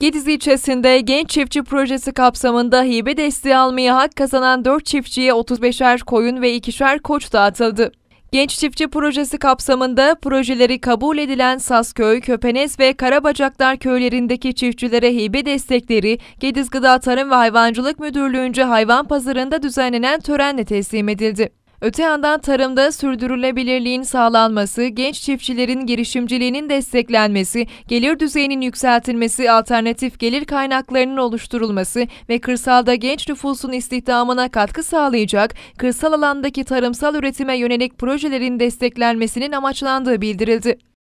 Gediz ilçesinde Genç Çiftçi Projesi kapsamında hibe desteği almaya hak kazanan 4 çiftçiye 35'er koyun ve 2'şer koç dağıtıldı. Genç Çiftçi Projesi kapsamında projeleri kabul edilen Sasköy, Köpenes ve Karabacaklar köylerindeki çiftçilere hibe destekleri Gediz Gıda Tarım ve Hayvancılık Müdürlüğü'nce hayvan pazarında düzenlenen törenle teslim edildi. Öte yandan tarımda sürdürülebilirliğin sağlanması, genç çiftçilerin girişimciliğinin desteklenmesi, gelir düzeyinin yükseltilmesi, alternatif gelir kaynaklarının oluşturulması ve kırsalda genç nüfusun istihdamına katkı sağlayacak kırsal alandaki tarımsal üretime yönelik projelerin desteklenmesinin amaçlandığı bildirildi.